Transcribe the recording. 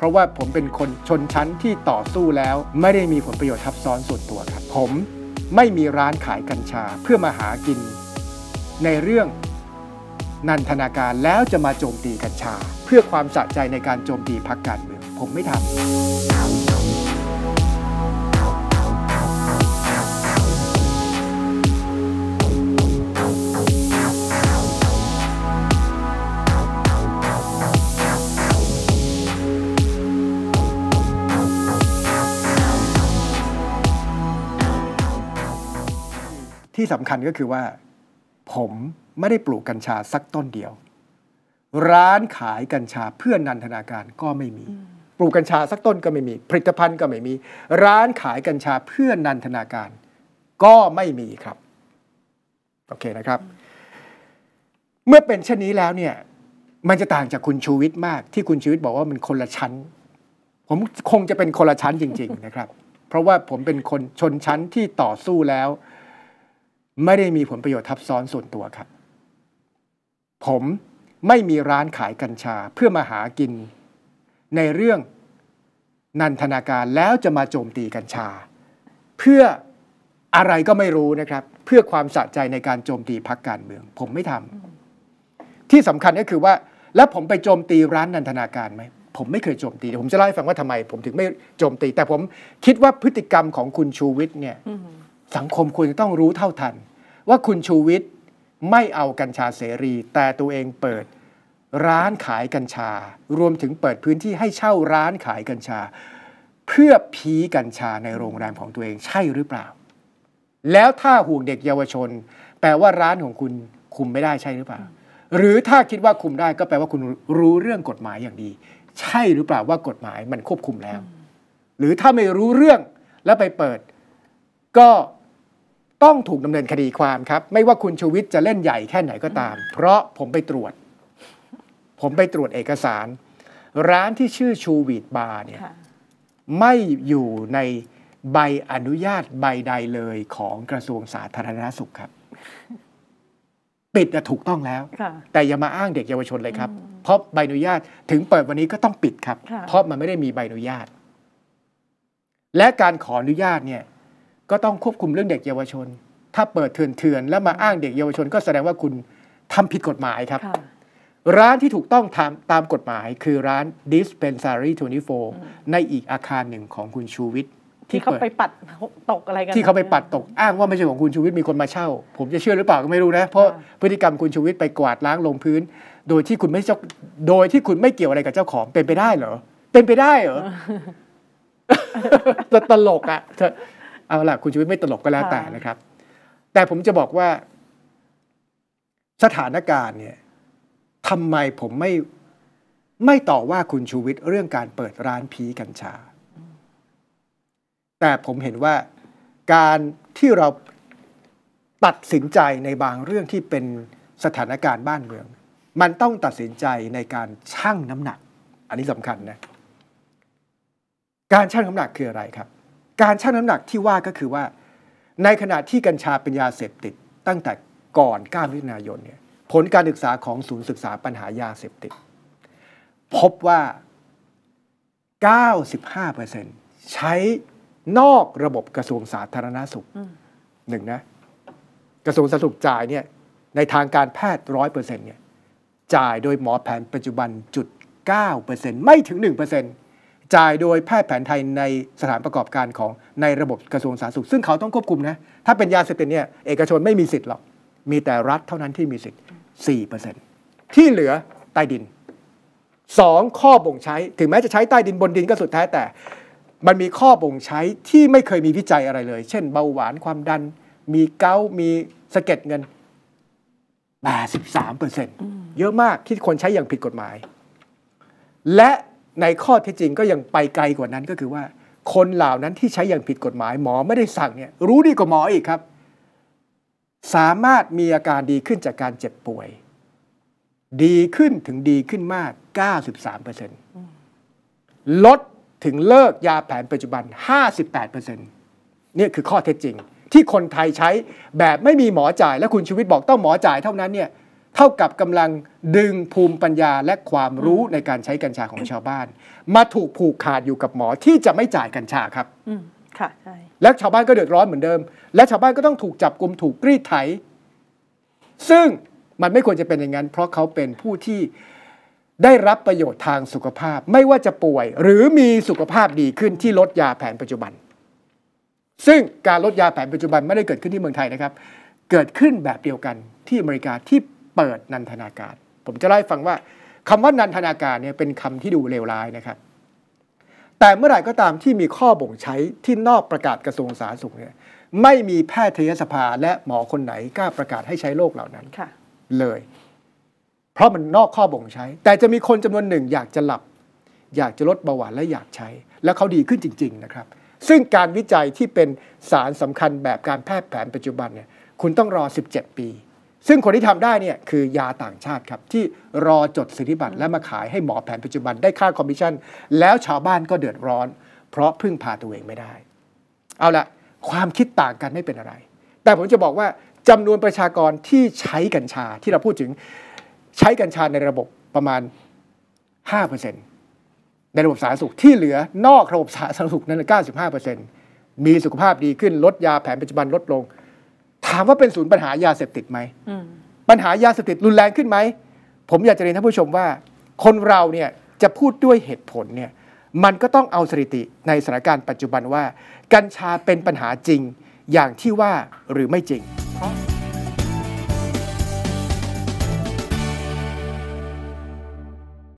เพราะว่าผมเป็นคนชนชั้นที่ต่อสู้แล้ว ไม่ได้มีผลประโยชน์ทับซ้อนส่วนตัวครับ ผมไม่มีร้านขายกัญชาเพื่อมาหากินในเรื่องนันทนาการแล้วจะมาโจมตีกัญชาเพื่อความสะใจในการโจมตีพรรคการเมืองผมไม่ทำที่สำคัญก็คือว่า ผมไม่ได้ปลูกกัญชาสักต้นเดียว ร้านขายกัญชาเพื่อนันทนาการก็ไม่มี ปลูกกัญชาสักต้นก็ไม่มี ผลิตภัณฑ์ก็ไม่มี ร้านขายกัญชาเพื่อนันทนาการ ก็ไม่มีครับ โอเคนะครับ เมื่อเป็นเช่นนี้แล้วเนี่ยมันจะต่างจากคุณชูวิทย์มากที่คุณชูวิทย์บอกว่ามันคนละชั้น ผมคงจะเป็นคนละชั้นจริง ๆ นะครับ เพราะว่าผมเป็นคนชนชั้นที่ต่อสู้แล้วไม่ได้มีผลประโยชน์ทับซ้อนส่วนตัวครับ ผมไม่มีร้านขายกัญชา เพื่อมาหากิน ในเรื่องนันทนาการแล้วจะมาโจมตีกัญชา เพื่ออะไรก็ไม่รู้นะครับ เพื่อความสะใจในการโจมตีพรรคการเมือง ผมไม่ทำที่สำคัญก็คือว่า แล้วผมไปโจมตีร้านนันทนาการไหมผมไม่เคยโจมตีผมจะเล่าให้ฟังว่าทำไม ผมถึงไม่โจมตี แต่ผมคิดว่าพฤติกรรมของคุณชูวิทย์เนี่ยสังคมควรจะต้องรู้เท่าทัน ว่าคุณชูวิทย์ไม่เอากัญชาเสรี แต่ตัวเองเปิด ร้านขายกัญชา รวมถึงเปิดพื้นที่ให้เช่าร้านขายกัญชาเพื่อผีกัญชาในโรงแรมของตัวเองใช่หรือเปล่า แล้วถ้าห่วงเด็กเยาวชน แปลว่าร้านของคุณคุมไม่ได้ใช่หรือเปล่า หรือถ้าคิดว่าคุมได้ก็แปลว่าคุณรู้เรื่องกฎหมายอย่างดี ใช่หรือเปล่าว่ากฎหมายมันควบคุมแล้ว หรือถ้าไม่รู้เรื่องแล้วไปเปิดก็ต้องถูกดำเนินคดีความครับไม่ว่าคุณชูวิทย์จะเล่นใหญ่แค่ไหนก็ตาม เพราะผมไปตรวจ ผมไปตรวจเอกสาร ร้านที่ชื่อชูวิทย์บาร์เนี่ยไม่อยู่ในใบอนุญาตใบใดเลยของกระทรวงสาธารณสุขครับ ปิดถูกต้องแล้ว แต่อย่ามาอ้างเด็กเยาวชนเลยครับ เพราะใบอนุญาตถึงเปิดวันนี้ก็ต้องปิดครับ เพราะมันไม่ได้มีใบอนุญาต และการขออนุญาตเนี่ยก็ต้องควบคุมเรื่องเด็กเยาวชน ถ้าเปิดเถื่อนๆแล้วมาอ้างเด็กเยาวชนก็แสดงว่าคุณทำผิดกฎหมายครับ ร้านที่ถูกต้องตามตามกฎหมายคือร้าน Dispensary 24 ในอีกอาคารหนึ่งของคุณชูวิทย์ที่เขาไปปัดตกอะไรกัน ที่เขาไปปัดตกอ้างว่าไม่ใช่ของคุณชูวิทย์มีคนมาเช่า ผมจะเชื่อหรือเปล่าก็ไม่รู้นะ เพราะพฤติกรรมคุณชูวิทย์ไปกวาดล้างลงพื้น โดยที่คุณไม่เจ้าโดยที่คุณไม่เกี่ยวอะไรกับเจ้าของเป็นไปได้เหรอ เป็นไปได้เหรอตลกอ่ะเอาล่ะคุณชูวิทย์ไม่ตลกก็แล้วแต่นะครับ แต่ผมจะบอกว่าสถานการณ์เนี่ยทำไมผมไม่ไม่ต่อว่าคุณชูวิทย์เรื่องการเปิดร้านผีกัญชา แต่ผมเห็นว่าการที่เราตัดสินใจในบางเรื่องที่เป็นสถานการณ์บ้านเมือง มันต้องตัดสินใจในการชั่งน้ำหนัก อันนี้สำคัญนะการชั่งน้ำหนักคืออะไรครับการชั่งน้ำหนักที่ว่าก็คือว่าในขณะที่กัญชาเป็นยาเสพติดตั้งแต่ก่อน9มิถุนายนเนี่ยผลการศึกษาของศูนย์ศึกษาปัญหายาเสพติด พบว่า 95%ใช้นอกระบบกระทรวงสาธารณาสุขหนึ่งนะกระทรวงสาธารณสุขจ่ายเนี่ยในทางการแพทย์ร้อยเปอร์เซ็นต์เนี่ยจ่ายโดยหมอแผนปัจจุบันจุด9เปอร์เซ็นต์ไม่ถึงหนึ่งเปอร์เซ็นต์จ่ายโดยแพทย์แผนไทยในสถานประกอบการของในระบบกระทรวงสาธารณสุข ซึ่งเขาต้องควบคุมนะถ้าเป็นยาเสพติดเนี่ย เอกชนไม่มีสิทธิ์หรอก มีแต่รัฐเท่านั้นที่มีสิทธิ์ 4%ที่เหลือ ใต้ดิน 2. ข้อบ่งใช้ถึงแม้จะใช้ใต้ดินบนดินก็สุดแท้แต่ มันมีข้อบ่งใช้ที่ไม่เคยมีวิจัยอะไรเลย เช่น เบาหวานความดัน มีเกามีสะเก็ดเงิน83%เยอะมากที่คนใช้อย่างผิดกฎหมาย และในข้อเท็จจริงก็ยังไปไกลกว่านั้นก็คือว่า คนเหล่านั้นที่ใช้อย่างผิดกฎหมาย หมอไม่ได้สั่งเนี่ยรู้ดีกว่าหมออีกครับ สามารถมีอาการดีขึ้นจากการเจ็บป่วย ดีขึ้นถึงดีขึ้นมาก 93%ลดถึงเลิกยาแผนปัจจุบัน 58%เนี่ยคือข้อเท็จจริง ที่คนไทยใช้แบบไม่มีหมอจ่ายและคุณชีวิตบอกต้องหมอจ่ายเท่านั้นเนี่ยเท่ากับกำลังดึงภูมิปัญญาและความรู้ในการใช้กัญชาของชาวบ้าน มาถูกผูกขาดอยู่กับหมอที่จะไม่จ่ายกัญชาครับค่ะใช่ และชาวบ้านก็เดือดร้อนเหมือนเดิม และชาวบ้านก็ต้องถูกจับกลุมถูกกรีดไถ ซึ่งมันไม่ควรจะเป็นอย่างนั้นเพราะเขาเป็นผู้ที่ได้รับประโยชน์ทางสุขภาพไม่ว่าจะป่วย หรือมีสุขภาพดีขึ้นที่ลดยาแผนปัจจุบัน ซึ่งการลดยาแผนปัจจุบัน ไม่ได้เกิดขึ้นที่เมืองไทยนะครับ เกิดขึ้นแบบเดียวกันที่อเมริกาที่เปิดนันทนาการ ผมจะไล่ฟังว่าคำว่านันทนาการเนี่ยเป็นคำที่ดูเลวร้ายนะครับแต่เมื่อไหร่ก็ตามที่มีข้อบ่งใช้ที่นอกประกาศกระทรวงสาธารณสุขเนี่ยไม่มีแพทยสภาและหมอคนไหนกล้าประกาศให้ใช้โรคเหล่านั้นเลย เพราะมันนอกข้อบ่งใช้ แต่จะมีคนจำนวนหนึ่ง อยากจะหลับ อยากจะลดเบาหวานและอยากใช้ และเขาดีขึ้นจริง ๆนะครับ ซึ่งการวิจัยที่เป็นสารสำคัญแบบการแพทย์แผนปัจจุบันเนี่ยคุณต้องรอ 17 ปีซึ่งคนที่ทำได้เนี่ยคือยาต่างชาติครับ ที่รอจดสิทธิบัตรและมาขายให้หมอแผนปัจจุบันได้ค่าคอมมิชชั่น แล้วชาวบ้านก็เดือดร้อน เพราะพึ่งพาตัวเองไม่ได้ เอาละความคิดต่างกันไม่เป็นอะไร แต่ผมจะบอกว่า จำนวนประชากรที่ใช้กัญชาที่เราพูดถึงใช้กัญชา ในระบบประมาณ 5%ในระบบสาธารณสุขที่เหลือนอกระบบสาธารณสุขนั้น 95%มีสุขภาพดีขึ้นลดยาแผนปัจจุบันลดลงถามว่าเป็นศูนย์ปัญหายาเสพติดไหม ปัญหายาเสพติดรุนแรงขึ้นไหม ผมอยากจะเรียนท่านผู้ชมว่า คนเราเนี่ยจะพูดด้วยเหตุผลเนี่ยมันก็ต้องเอาสถิติในสถานการณ์ปัจจุบันว่า กัญชาเป็นปัญหาจริงอย่างที่ว่าหรือไม่จริง